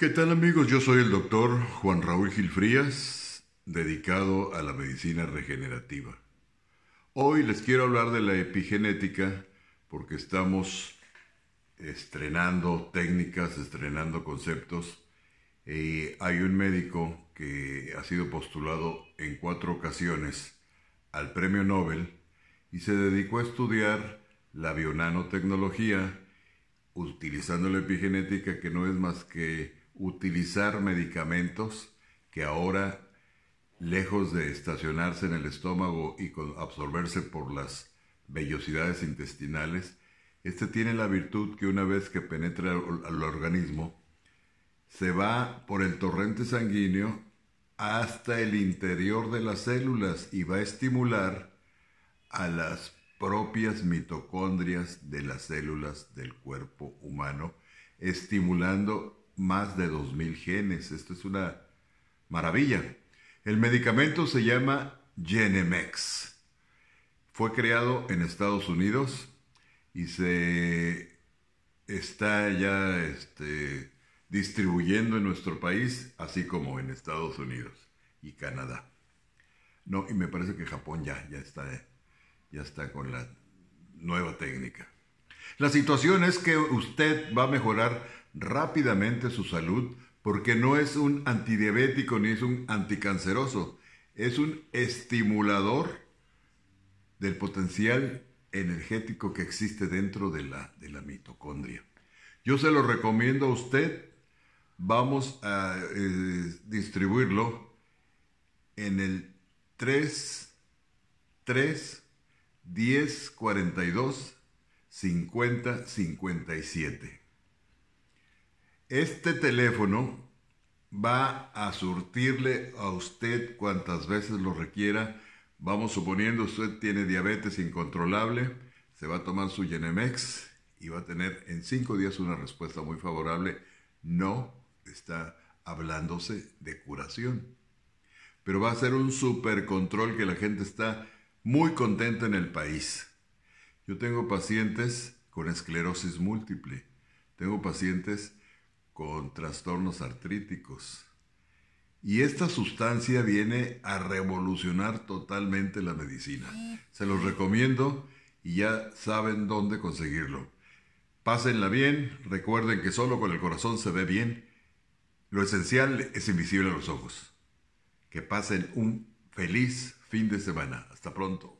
¿Qué tal amigos? Yo soy el doctor Juan Raúl Gilfrías, dedicado a la medicina regenerativa. Hoy les quiero hablar de la epigenética porque estamos estrenando técnicas, estrenando conceptos. hay un médico que ha sido postulado en cuatro ocasiones al Premio Nobel y se dedicó a estudiar la bionanotecnología utilizando la epigenética que no es más que utilizar medicamentos que ahora, lejos de estacionarse en el estómago y absorberse por las vellosidades intestinales, este tiene la virtud que una vez que penetra al organismo, se va por el torrente sanguíneo hasta el interior de las células y va a estimular a las propias mitocondrias de las células del cuerpo humano, estimulando más de 2.000 genes. Esto es una maravilla. El medicamento se llama Genemex. Fue creado en Estados Unidos y se está ya este, distribuyendo en nuestro país, así como en Estados Unidos y Canadá. No, y me parece que Japón ya, ya, está, ya está con la nueva técnica. La situación es que usted va a mejorar rápidamente su salud porque no es un antidiabético ni es un anticanceroso, es un estimulador del potencial energético que existe dentro de la, mitocondria. Yo se lo recomiendo a usted, vamos a eh, distribuirlo en el 3, 3, 10, 42, 50, 57. Este teléfono va a surtirle a usted cuantas veces lo requiera. Vamos suponiendo usted tiene diabetes incontrolable, se va a tomar su Genemex y va a tener en cinco días una respuesta muy favorable. No está hablándose de curación. Pero va a ser un super control que la gente está muy contenta en el país. Yo tengo pacientes con esclerosis múltiple, tengo pacientes con trastornos artríticos. Y esta sustancia viene a revolucionar totalmente la medicina. Se los recomiendo y ya saben dónde conseguirlo. Pásenla bien, recuerden que solo con el corazón se ve bien. Lo esencial es invisible a los ojos. Que pasen un feliz fin de semana. Hasta pronto.